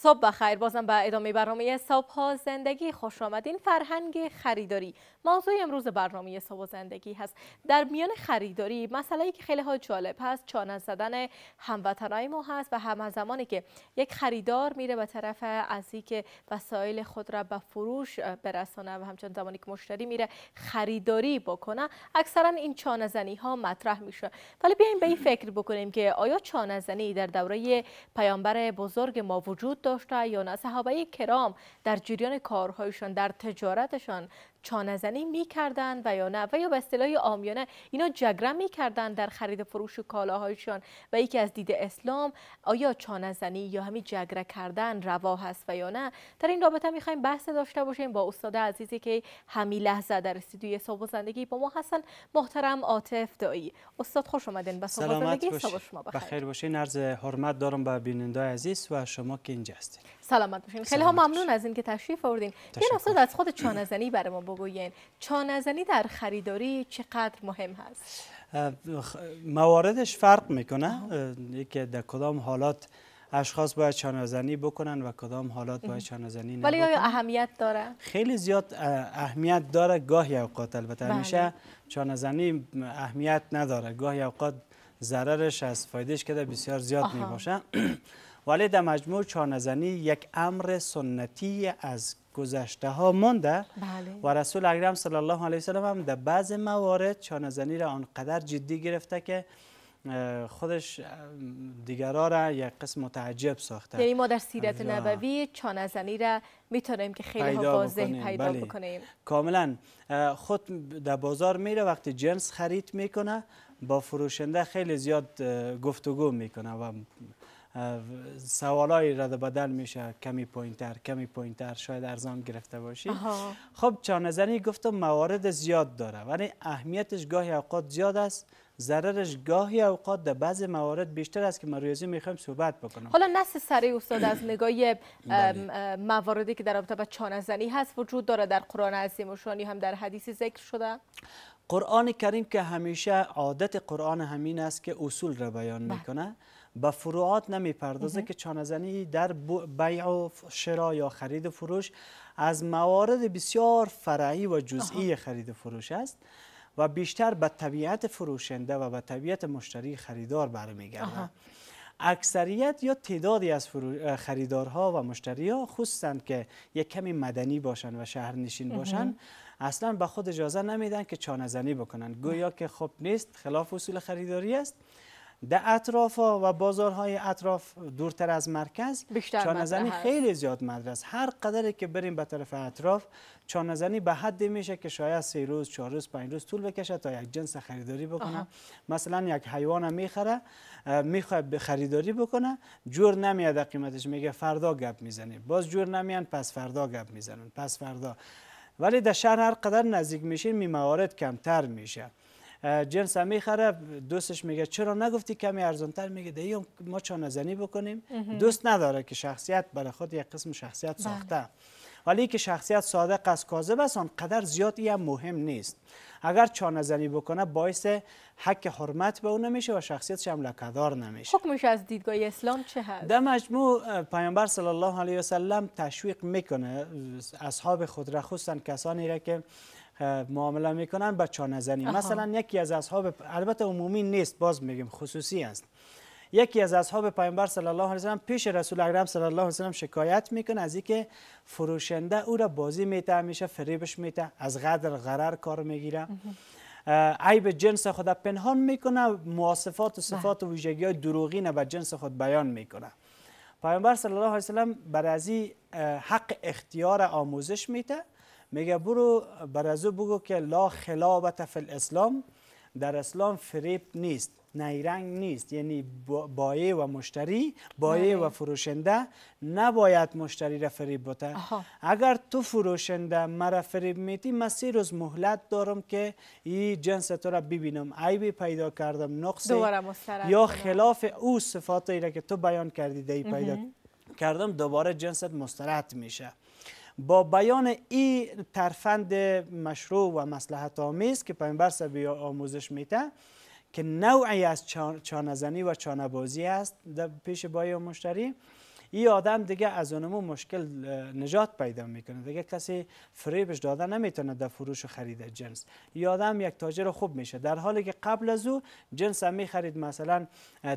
صبح بخیر بازم به ادامه برنامه صبح ها زندگی خوش آمدین فرهنگ خریداری موضوع امروز برنامه صبح زندگی هست در میان خریداری مسئله که خیلی ها جالب هست چانه زدن هموطنهای ما هست و هم زمانی که یک خریدار میره به طرف ازی که وسایل خود را به فروش برسانه و همچنان زمانی که مشتری میره خریداری بکنه اکثرا این چانه زنی ها مطرح میشه ولی بیایم به این فکر بکنیم که آیا چانه زنی در دوره پیامبر بزرگ ما وجود داشته یا نه صحابه کرام در جریان کارهایشان در تجارتشان چانزنی میکردند و یا نه و یا به اصطلاح آمیانه اینا جگرم کردن در خرید فروش کالاهایشان و یکی از دید اسلام آیا چانزنی یا همین جگره کردن روا هست و یا نه در این رابطه می‌خوایم بحث داشته باشیم با استاد عزیزی که همین لحظه در استودیوی صبح زندگی با ما هستن محترم عاطف دایی استاد خوش آمدین به صبح زندگی شما بخیر بخیر باشین حرمت دارم به بیننده عزیز و شما که اینجا هستین سلامت باشین خیلی ها ممنون از اینکه تشریف آوردین یه استاد از خود چانزنی برای ما بگوین چانزنی در خریداری چقدر مهم هست؟ مواردش فرق میکنه که در کدام حالات اشخاص باید چانزنی بکنن و کدام حالات باید چانزنی نبکنن ولی آیا اهمیت داره خیلی زیاد اهمیت داره گاهی اوقات البته بله. همیشه چانزنی اهمیت نداره گاهی اوقات ضررش از فایدهش که بسیار زیاد میباشه ولی در مجموع چانزنی یک امر سنتی از گذشته ها مانده بله. و رسول اکرم صلی الله علیه و سلم هم در بعض موارد چانه‌زنی را آنقدر جدی گرفته که خودش دیگرها را یک قسم متعجب ساخته یعنی ما در سیرت نبوی زنی را میتونیم که خیلی پیدا واضح پیدا بله. بکنیم کاملا خود در بازار میره وقتی جنس خرید میکنه با فروشنده خیلی زیاد گفتگو میکنه و سوالای رد بدل میشه کمی پوینتر کمی پوینتر شاید ارزان گرفته باشی آها. خب چانزنی گفتم موارد زیاد داره ولی اهمیتش گاهی اوقات زیاد است ضررش گاهی اوقات در بعض موارد بیشتر است که ما ریاضی میخوایم صحبت بکنم حالا نس سری استاد از نگاه بله. مواردی که در رابطه با چانزنی هست وجود داره در قرآن عظیم و شانی هم در حدیث ذکر شده قرآن کریم که همیشه عادت قرآن همین است که اصول را بیان بله. میکنه به فروعات نمیپردازه که چانزنی در بیع و شرا یا خرید و فروش از موارد بسیار فرعی و جزئی خرید و فروش است و بیشتر به طبیعت فروشنده و به طبیعت مشتری خریدار گرده اکثریت یا تعدادی از خریدارها و مشتری ها خصوصا که یک کمی مدنی باشن و شهرنشین باشن اصلا به خود اجازه نمیدن که چانه زنی بکنن گویا که خب نیست خلاف اصول خریداری است در اطراف ها و بازارهای اطراف دورتر از مرکز چانزنی خیلی زیاد مدرس هر قدری که بریم به طرف اطراف چانزنی به حدی میشه که شاید سه روز چهار روز پنج روز طول بکشه تا یک جنس خریداری بکنه مثلا یک حیوان میخره میخواد خریداری بکنه جور نمیاد قیمتش میگه فردا گپ میزنی باز جور نمیان پس فردا گپ میزنن پس فردا ولی در شهر هر قدر نزدیک میشین می موارد کمتر میشه جنس میخره دوستش میگه چرا نگفتی کمی ارزانتر میگه دیگه ما چانه زنی بکنیم دوست نداره که شخصیت برای خود یک قسم شخصیت بله. ساخته ولی که شخصیت صادق از کاذب است آنقدر زیاد این مهم نیست اگر چانه زنی بکنه باعث حق حرمت به اون نمیشه و شخصیتش هم لکدار نمیشه حکمش از دیدگاه اسلام چه هست در مجموع پیامبر صلی الله علیه وسلم تشویق میکنه اصحاب خود را کسانی را که معامله میکنن بچا نزنی مثلا یکی از اصحاب البته عمومی نیست باز میگیم خصوصی است یکی از اصحاب پیامبر صلی الله علیه و سلم پیش رسول اکرم صلی الله علیه و سلم شکایت میکنه از اینکه فروشنده او را بازی میته میشه فریبش میته از غدر غرر کار میگیره عیب جنس خود پنهان میکنه مواصفات و بله. صفات و ویژگی های دروغین به جنس خود بیان میکنه پیامبر صلی الله علیه و بر حق اختیار آموزش میته میگه برو برازو بگو که لا خلابت فی الاسلام در اسلام فریب نیست نیرنگ نیست یعنی بایه و مشتری بایه بله. و فروشنده نباید مشتری را فریب بده اگر تو فروشنده مرا فریب میتی من سه روز مهلت دارم که این جنس تو را ببینم عیبی پیدا کردم نقصی یا خلاف او صفاتی را که تو بیان کردی دی پیدا کردم دوباره جنست مسترد میشه با بیان این ترفند مشروع و مسلحت آمیز که پیامبر سبی آموزش میته که نوعی از چانه زنی و چانه بازی است در پیش بای مشتری این آدم دیگه از اونمو مشکل نجات پیدا میکنه دیگه کسی فریبش داده نمیتونه در فروش و خرید جنس این آدم یک تاجر خوب میشه در حالی که قبل از او جنس هم میخرید مثلا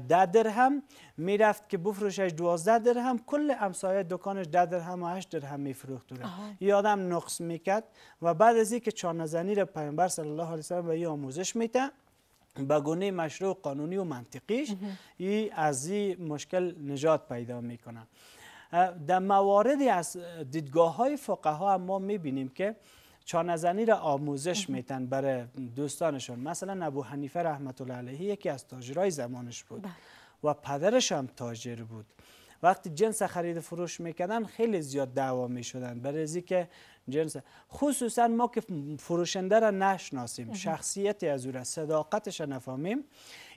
ده درهم میرفت که بفروشش دوازده درهم کل امسایه دکانش ده درهم و هشت درهم میفروخت این آدم نقص میکرد و بعد از اینکه چانزنی را پیامبر صلی الله علیه و به آموزش میده بگونه مشروع قانونی و منطقیش ای از این مشکل نجات پیدا میکنه در مواردی از دیدگاه های فقه ها ما میبینیم که چانزنی را آموزش میتن برای دوستانشون مثلا ابو حنیفه رحمت الله علیه یکی از تاجرای زمانش بود بله. و پدرش هم تاجر بود وقتی جنس خرید فروش میکردن خیلی زیاد دعوا میشدن برای که جنس خصوصا ما که فروشنده را نشناسیم شخصیتی از او را صداقتش را نفهمیم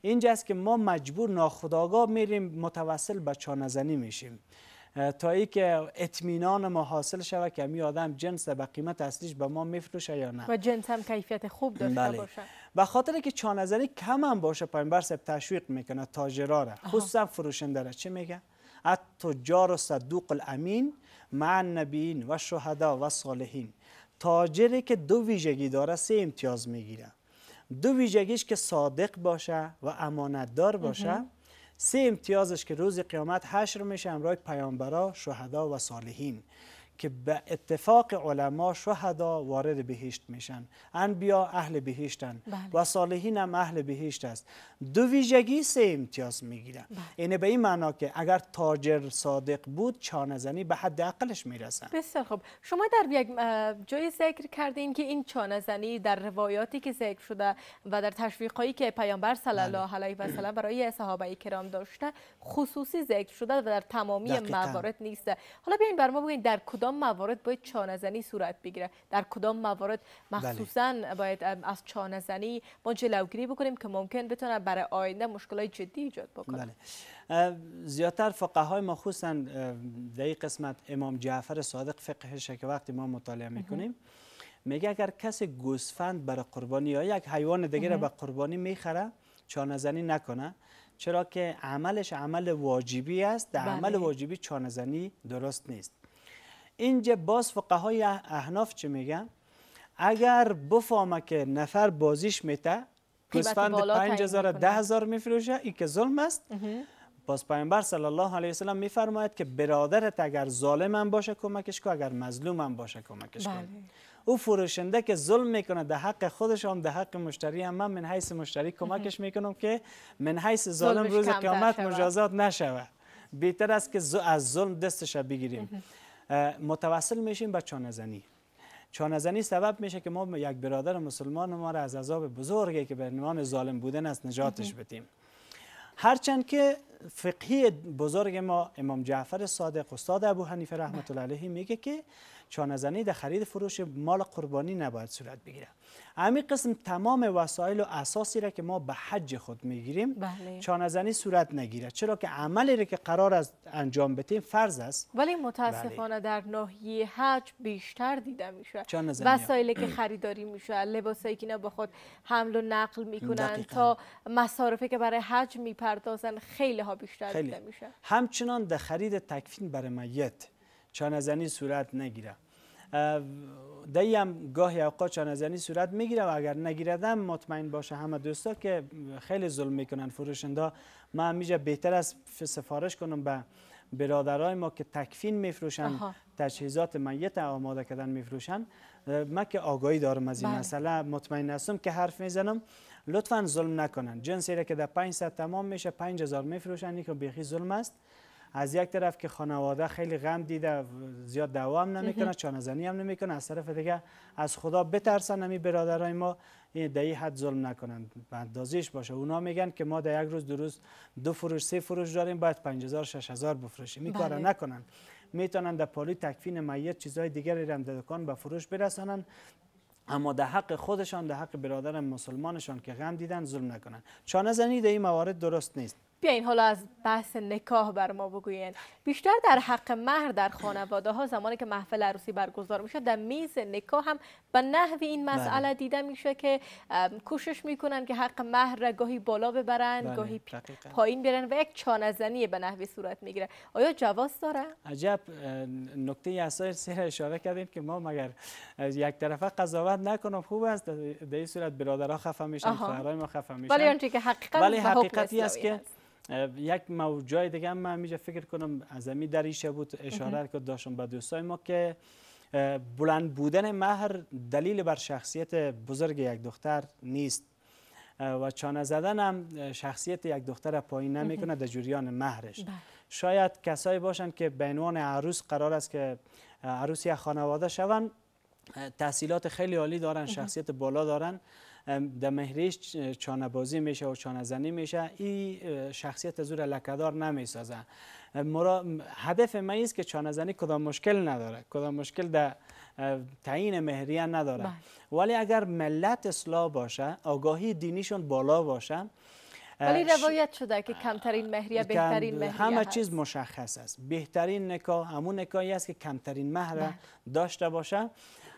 اینجاست که ما مجبور ناخداگاه میریم متوسل به چانزنی میشیم تا ای که اطمینان ما حاصل شود که می آدم جنس به قیمت اصلیش به ما میفروشه یا نه و جنس هم کیفیت خوب داشته بله. باشه و خاطر که چانزنی کم هم باشه پایین سب تشویق میکنه تاجرا را خصوصا فروشنده چه میگه التجار و صدوق الامین مع النبیین و شهدا و صالحین تاجری که دو ویژگی داره سه امتیاز میگیره دو ویژگیش که صادق باشه و امانتدار باشه سه امتیازش که روز قیامت حشر میشه امرای پیامبرا شهدا و صالحین که به اتفاق علما شهدا وارد بهشت میشن انبیا اهل بهشتن بله. و صالحین هم اهل بهشت است دو ویژگی سه امتیاز میگیرن بله. اینه یعنی به این معنا که اگر تاجر صادق بود چانه زنی به حد عقلش میرسن بسیار خوب شما در یک جای ذکر کردین که این چانه زنی در روایاتی که ذکر شده و در تشویقایی که پیامبر صلی بله. الله علیه و سلم برای صحابه کرام داشته خصوصی ذکر شده و در تمامی موارد نیست حالا بیاین بر ما بگین در کدام موارد باید چانزنی صورت بگیره در کدام موارد بله. مخصوصا باید از چانزنی ما جلوگیری بکنیم که ممکن بتونه برای آینده مشکلای جدی ایجاد بکنه بله. زیادتر فقهای ما خصوصا در قسمت امام جعفر صادق فقهش که وقتی ما مطالعه میکنیم میگه اگر کسی گوسفند برای قربانی یا یک حیوان دیگه را به قربانی میخره چانزنی نکنه چرا که عملش عمل واجبی است در بله. عمل واجبی چانزنی درست نیست اینجا باز های احناف چه میگن اگر بفهمه که نفر بازیش میته هزار ده هزار میفروشه این که ظلم است باز پیامبر صلی الله علیه و میفرماید که برادرت اگر ظالم هم باشه کمکش کن اگر مظلوم هم باشه کمکش کن بله. او فروشنده که ظلم میکنه در حق خودش هم در حق مشتری هم من من حیث مشتری کمکش میکنم که من حیث ظالم روز قیامت مجازات نشود. بهتر است که از ظلم دستش بگیریم متوسل میشیم به چانه زنی سبب میشه که ما یک برادر مسلمان ما را از عذاب بزرگی که به عنوان ظالم بودن است نجاتش بدیم هرچند که فقهی بزرگ ما امام جعفر صادق استاد ابو حنیفه رحمت الله علیه میگه که چانزنی در خرید فروش مال قربانی نباید صورت بگیره همین قسم تمام وسایل و اساسی را که ما به حج خود میگیریم بله. چانزنی صورت نگیره چرا که عملی را که قرار است انجام بتیم فرض است ولی بله. متاسفانه در ناحیه حج بیشتر دیده میشه وسایلی که خریداری میشه لباسایی که نه با خود حمل و نقل میکنن دقیقا. تا مصارفی که برای حج می خیلی ها بیشتر دیده میشه همچنان در خرید تکفین برای میت چانزنی صورت نگیره دایی هم گاهی اوقات چانزنی صورت میگیره و اگر نگیردم مطمئن باشه همه دوستا که خیلی ظلم میکنن فروشنده من میجا بهتر از سفارش کنم به برادرای ما که تکفین میفروشن تجهیزات میت آماده کردن میفروشن من که آگاهی دارم از این بله. مسئله مطمئن هستم که حرف میزنم لطفا ظلم نکنن جنسی را که در 500 تمام میشه 5000 میفروشن که بیخی ظلم است از یک طرف که خانواده خیلی غم دیده زیاد دوام نمیکنه چانه زنی هم نمیکنه از طرف دیگه از خدا بترسن نمی برادرای ما در دهی حد ظلم نکنن به باشه اونا میگن که ما در یک روز دو روز دو فروش سه فروش داریم باید 5000 6000 بفروشیم این بله. نکنن میتونن در پالی تکفین میت چیزهای دیگری هم در دکان به فروش برسانن اما در حق خودشان در حق برادر مسلمانشان که غم دیدن ظلم نکنند چانه زنی در این موارد درست نیست بیاین حالا از بحث نکاح بر ما بگویین بیشتر در حق مهر در خانواده ها زمانی که محفل عروسی برگزار میشه در میز نکاح هم به نحو این مسئله بله. دیده میشه که کوشش میکنن که حق مهر را گاهی بالا ببرن بله. گاهی پایین برن و یک چانزنی به نحوی صورت میگیره آیا جواز داره عجب نکته اساسی سر اشاره کردیم که ما مگر یک طرفه قضاوت نکنم خوب است در این صورت برادرها خفه میشن خواهرای ما خفه میشن ولی که حقیقتی است که یک موجای دیگه هم من میشه فکر کنم از امی ایشه بود اشاره که داشتم به دوستای ما که بلند بودن مهر دلیل بر شخصیت بزرگ یک دختر نیست و چانه زدن هم شخصیت یک دختر پایین نمیکنه در جریان مهرش بله. شاید کسایی باشن که به عنوان عروس قرار است که عروس یک خانواده شون تحصیلات خیلی عالی دارن شخصیت بالا دارن در مهریش چانه بازی میشه و چانه زنی میشه این شخصیت زور لکدار نمیسازه مرا هدف من است که چانه زنی کدام مشکل نداره کدام مشکل در تعیین مهریه نداره بله. ولی اگر ملت اصلاح باشه آگاهی دینیشون بالا باشه ولی روایت شده که کمترین مهریه بهترین مهریه همه چیز مشخص است بهترین نکاح همون نکاحی است که کمترین مهر بله. داشته باشه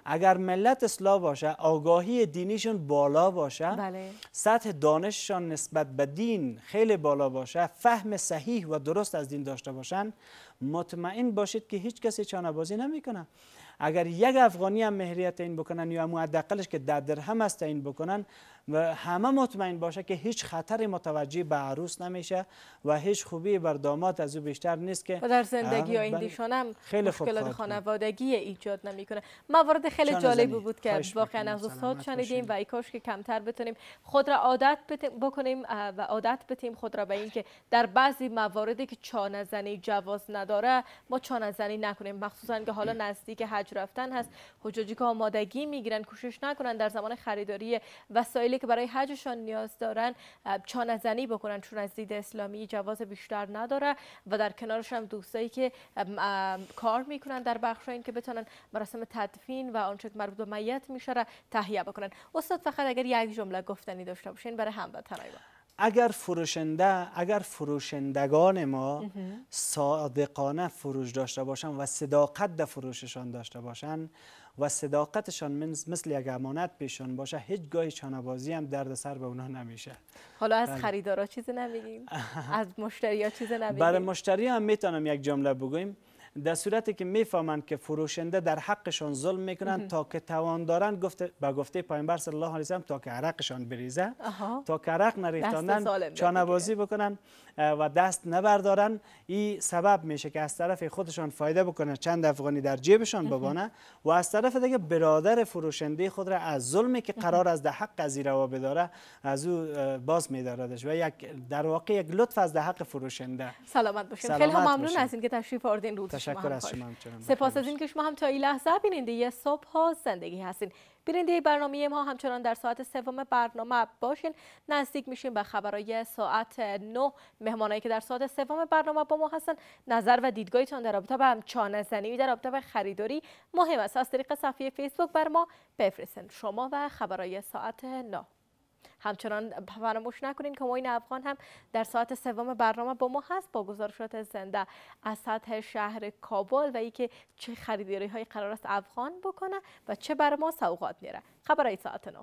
اگر ملت اصلاح باشه آگاهی دینیشون بالا باشه بله. سطح دانششان نسبت به دین خیلی بالا باشه فهم صحیح و درست از دین داشته باشن مطمئن باشید که هیچ کسی چانبازی نمیکنه اگر یک افغانی هم مهریه این بکنن یا مو حداقلش که در درهم است این بکنن و همه مطمئن باشه که هیچ خطر متوجه به عروس نمیشه و هیچ خوبی بر داماد از او بیشتر نیست که در زندگی بله. دیشان هم خیلی مشکلات خانوادگی ایجاد نمیکنه موارد خیلی جالب بود که واقعا از استاد شنیدیم و ای کاش که کمتر بتونیم خود را عادت بکنیم و عادت بتیم خود را به اینکه در بعضی مواردی که چانه زنی جواز نداره ما چانه زنی نکنیم مخصوصا که حالا نزدیک حج رفتن هست حجاجی که آمادگی میگیرن کوشش نکنن در زمان خریداری وسایلی که برای حجشان نیاز دارن چانه زنی بکنن چون از دید اسلامی جواز بیشتر نداره و در کنارش هم دوستایی که کار میکنن در بخش این که بتونن مراسم تدفین و آنچه مربوط به میت میشه را تهیه بکنن استاد فقط اگر یک جمله گفتنی داشته باشین برای هموطنان اگر فروشنده اگر فروشندگان ما صادقانه فروش داشته باشن و صداقت در فروششان داشته باشن و صداقتشان مثل یک امانت پیشان باشه هیچ گاهی چانبازی هم سر به اونا نمیشه حالا از بله. خریدارا چیز نمیگیم از مشتری ها چیز نمیگیم برای مشتری هم میتونم یک جمله بگویم در صورتی که میفهمند که فروشنده در حقشان ظلم میکنند تا که توان دارند گفته به گفته پیامبر صلی الله علیه و تا که عرقشان بریزه تا که عرق نریختانن چانوازی بکنن و دست نبردارن این سبب میشه که از طرف خودشان فایده بکنه چند افغانی در جیبشان ببانه و از طرف دیگه برادر فروشنده خود را از ظلمی که قرار از ده حق از روا بداره از او باز میداردش و یک در واقع یک لطف از ده حق فروشنده سلامت باشید خیلی ممنون از اینکه تشریف آوردین روز تشکر از شما سپاس از اینکه شما هم تا این لحظه بیننده صبح ها زندگی هستین بیننده برنامه ما همچنان در ساعت سوم برنامه باشین نزدیک میشیم به خبرهای ساعت 9 مهمانایی که در ساعت سوم برنامه با ما هستن نظر و دیدگاهتان در رابطه با چانه زنی در رابطه با خریداری مهم است از طریق صفحه فیسبوک بر ما بفرستین شما و خبرهای ساعت 9 همچنان فراموش نکنین که ماین افغان هم در ساعت سوم برنامه با ما هست با گزارشات زنده از سطح شهر کابل و اینکه چه خریداری های قرار است افغان بکنه و چه بر ما سوقات میره خبرهای ساعت نو